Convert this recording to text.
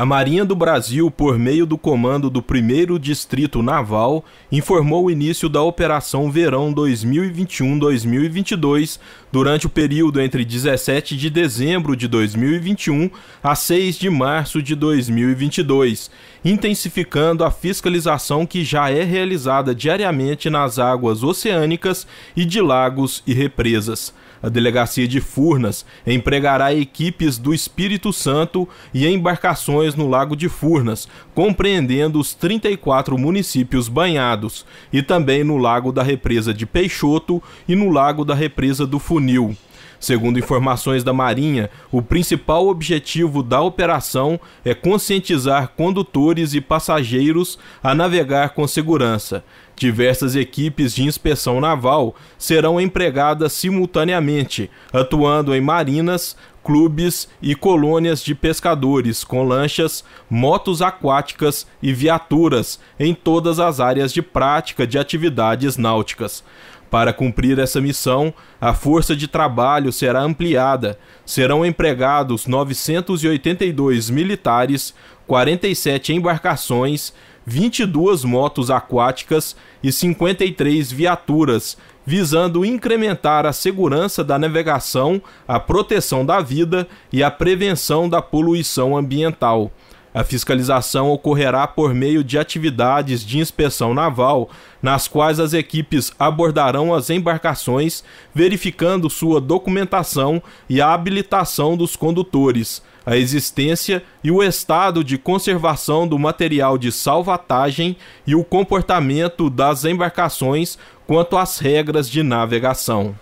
A Marinha do Brasil, por meio do comando do 1 Distrito Naval, informou o início da Operação Verão 2021-2022 durante o período entre 17 de dezembro de 2021 a 6 de março de 2022, intensificando a fiscalização que já é realizada diariamente nas águas oceânicas e de lagos e represas. A delegacia de Furnas empregará equipes do Espírito Santo e embarcações no Lago de Furnas, compreendendo os 34 municípios banhados, e também no Lago da Represa de Peixoto e no Lago da Represa do Funil. Segundo informações da Marinha, o principal objetivo da operação é conscientizar condutores e passageiros a navegar com segurança. Diversas equipes de inspeção naval serão empregadas simultaneamente, atuando em marinas, clubes e colônias de pescadores com lanchas, motos aquáticas e viaturas em todas as áreas de prática de atividades náuticas. Para cumprir essa missão, a força de trabalho será ampliada. Serão empregados 982 militares, 47 embarcações, 22 motos aquáticas e 53 viaturas, visando incrementar a segurança da navegação, a proteção da vida e a prevenção da poluição ambiental. A fiscalização ocorrerá por meio de atividades de inspeção naval, nas quais as equipes abordarão as embarcações, verificando sua documentação e a habilitação dos condutores, a existência e o estado de conservação do material de salvatagem e o comportamento das embarcações quanto às regras de navegação.